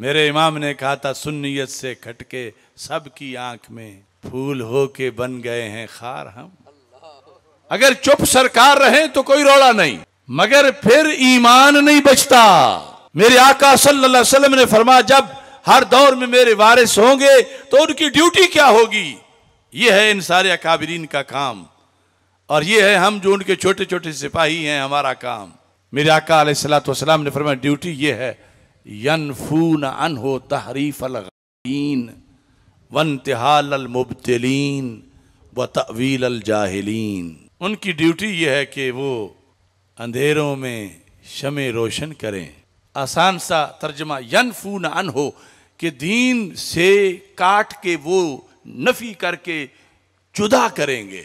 मेरे इमाम ने कहा था सुन्नियत से खटके सबकी आंख में फूल हो के बन गए हैं खार हम अगर चुप सरकार रहे तो कोई रोड़ा नहीं मगर फिर ईमान नहीं बचता मेरे आका सल्लल्लाहु अलैहि वसल्लम ने फरमाया जब हर दौर में मेरे वारिस होंगे तो उनकी ड्यूटी क्या होगी ये है इन सारे अकाबरीन का काम और ये है हम जो उनके छोटे छोटे सिपाही हैं हमारा काम मेरे आका वसलाम ने फरमाया ड्यूटी ये है अन हो तहरीफ अलगीन वनतहाल अलमुबतलिन व तवील अलजाहलीन उनकी ड्यूटी यह है कि वो अंधेरों में शम रोशन करें आसान सा तर्जमा अन हो कि दीन से काट के वो नफ़ी करके जुदा करेंगे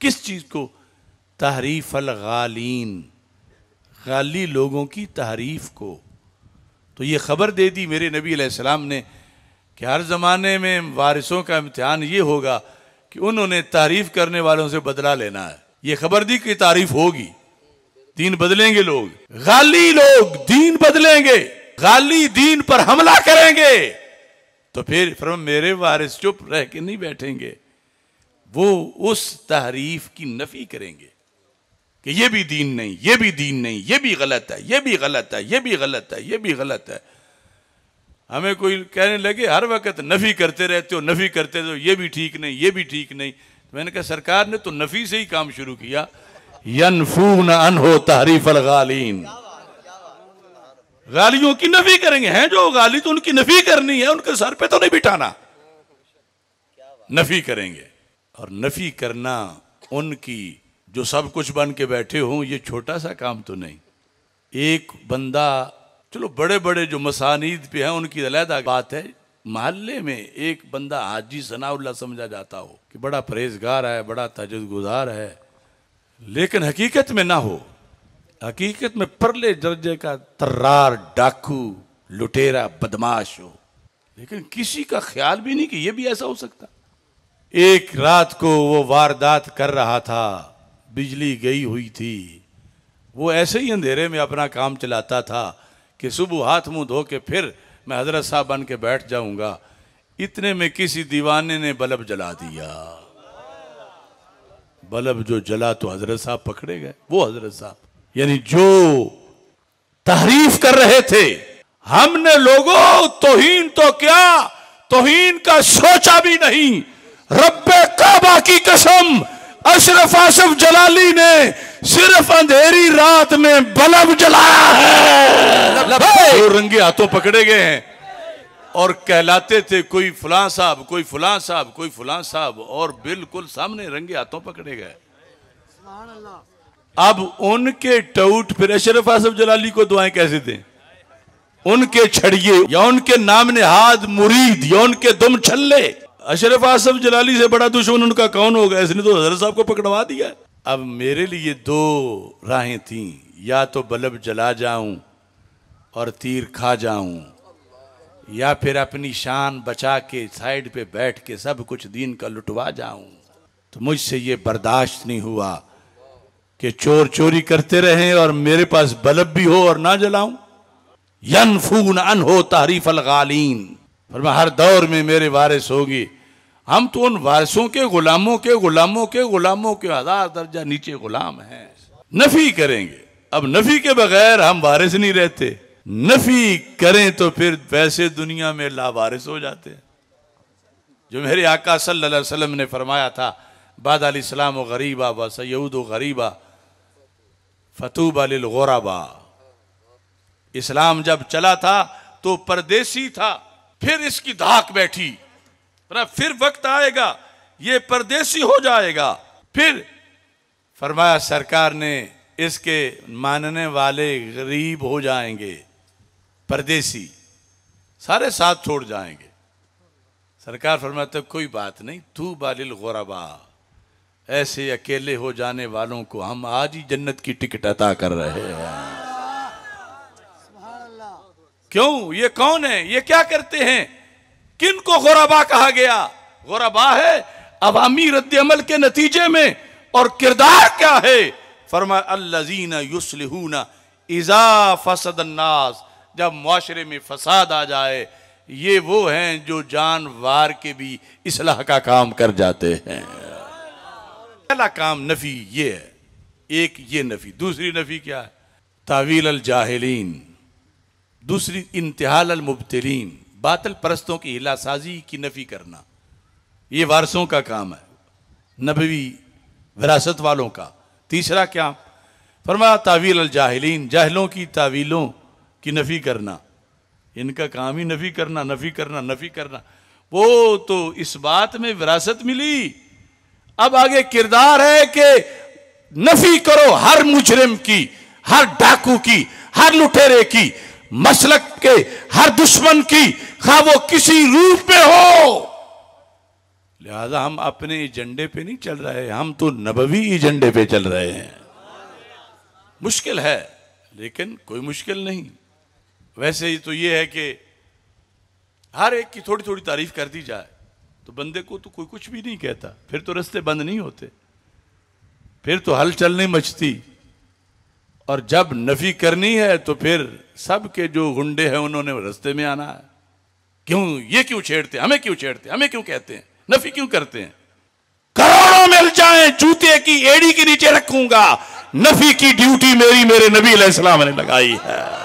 किस चीज़ को तहरीफ अलगालीन गाली लोगों की तहरीफ को तो ये ख़बर दे दी मेरे नबी सलाम ने कि हर ज़माने में वारिसों का इम्तहान ये होगा कि उन्होंने तारीफ़ करने वालों से बदला लेना है ये खबर दी कि तारीफ होगी दीन बदलेंगे लोग गाली लोग दीन बदलेंगे गाली दीन पर हमला करेंगे तो फिर फिर मेरे वारिस चुप रह के नहीं बैठेंगे वो उस तारीफ की नफी करेंगे कि ये भी दीन नहीं ये भी दीन नहीं ये भी गलत है ये भी गलत है ये भी गलत है ये भी गलत है हमें कोई कहने लगे हर वक्त नफ़ी करते रहते हो नफ़ी करते हो ये भी ठीक नहीं ये भी ठीक नहीं तो मैंने कहा सरकार ने तो नफ़ी से ही काम शुरू किया यनफून अन हो तहरीफ गालीन गालियों की नफी करेंगे हैं जो गाली तो उनकी नफी करनी है उनके सर पे तो नहीं बिठाना नफी करेंगे और नफी करना उनकी जो सब कुछ बन के बैठे हों ये छोटा सा काम तो नहीं एक बंदा चलो बड़े बड़े जो मसानीद पे हैं उनकी अलहदा बात है मोहल्ले में एक बंदा हाजी सनाउल्ला समझा जाता हो कि बड़ा परहेजगार है बड़ा तजद गुजार है लेकिन हकीकत में ना हो हकीकत में परले दर्जे का तर्रार डाकू लुटेरा बदमाश हो लेकिन किसी का ख्याल भी नहीं कि यह भी ऐसा हो सकता एक रात को वो वारदात कर रहा था बिजली गई हुई थी वो ऐसे ही अंधेरे में अपना काम चलाता था कि सुबह हाथ मुंह धो के फिर मैं हजरत साहब बन के बैठ जाऊंगा इतने में किसी दीवाने ने बल्ब जला दिया बल्ब जो जला तो हजरत साहब पकड़े गए वो हजरत साहब यानी जो तारीफ कर रहे थे हमने लोगों तोहीन तो क्या तोहीन का सोचा भी नहीं रब्बे काबा की कसम अशरफ आसफ जलाली ने सिर्फ अंधेरी रात में बल्ब जलाया है तो रंगे हाथों पकड़े गए हैं और कहलाते थे कोई फलां साहब कोई फलां साहब कोई फलां साहब और बिल्कुल सामने रंगे हाथों पकड़े गए अब उनके टूट फिर अशरफ आसफ जलाली को दुआएं कैसे दें उनके छड़िए या उनके नाम ने हाथ मुरीद या उनके दुम छल्ले अशरफ आसफ जलाली से बड़ा दुश्मन उनका कौन होगा इसने तो हजरत साहब को पकड़वा दिया अब मेरे लिए दो राहें थीं या तो बल्ब जला जाऊं और तीर खा जाऊं या फिर अपनी शान बचा के साइड पे बैठ के सब कुछ दीन का लुटवा जाऊं तो मुझसे ये बर्दाश्त नहीं हुआ कि चोर चोरी करते रहें और मेरे पास बल्ब भी हो और ना जलाऊं यन फून अन हो तारीफ अलगालीन मैं हर दौर में मेरे वारिस होगी हम तो उन वारिसों के गुलामों के गुलामों के गुलामों के हजार दर्जा नीचे गुलाम हैं नफी करेंगे अब नफी के बगैर हम वारिस नहीं रहते नफी करें तो फिर वैसे दुनिया में लावारिस हो जाते जो मेरे आका सल्लल्लाहु अलैहि वसल्लम ने फरमाया था बाद अलीसलाम गरीबा व सैद गरीबा फतूब अलगोराबा इस्लाम जब चला था तो परदेसी था फिर इसकी धाक बैठी फिर वक्त आएगा ये परदेसी हो जाएगा फिर फरमाया सरकार ने इसके मानने वाले गरीब हो जाएंगे परदेसी सारे साथ छोड़ जाएंगे सरकार फरमाते तो कोई बात नहीं तू बालिल गुरबा ऐसे अकेले हो जाने वालों को हम आज ही जन्नत की टिकट अता कर रहे हैं क्यों ये कौन है ये क्या करते हैं किन को गुरबा कहा गया गोराबा है अवामी अमल के नतीजे में और किरदार क्या है फरमा अल्लाजीन युसलहूना इज़ा जब माशरे में फसाद आ जाए ये वो हैं जो जानवार के भी इसलाह का काम कर जाते हैं पहला काम नफ़ी ये है एक ये नफ़ी दूसरी नफ़ी क्या है तावील जाहलीन दूसरी इंतहाल मुबतरीन बातल परस्तों की हिलासाजी की नफ़ी करना ये वारसों का काम है नबवी विरासत वालों का तीसरा क्या फरमा तावील अलजाहलीन जाहलों की तावीलों की नफ़ी करना इनका काम ही नफ़ी करना नफ़ी करना नफ़ी करना वो तो इस बात में विरासत मिली अब आगे किरदार है कि नफ़ी करो हर मुजरिम की हर डाकू की हर लुटेरे की मसलक के हर दुश्मन की खा हाँ, वो किसी रूप में हो लिहाजा हम अपने एजेंडे पे नहीं चल रहे हम तो नबवी एजेंडे पे चल रहे हैं मुश्किल है लेकिन कोई मुश्किल नहीं वैसे ही तो ये है कि हर एक की थोड़ी थोड़ी तारीफ कर दी जाए तो बंदे को तो कोई कुछ भी नहीं कहता फिर तो रस्ते बंद नहीं होते फिर तो हल चलने मचती और जब नफी करनी है तो फिर सब के जो गुंडे हैं उन्होंने रस्ते में आना है क्यों ये क्यों छेड़ते हमें क्यों छेड़ते हमें क्यों कहते हैं नफी क्यों करते हैं करोड़ों मिल जाए जूते की एड़ी के नीचे रखूंगा नफी की ड्यूटी मेरी मेरे नबी सलाम ने लगाई है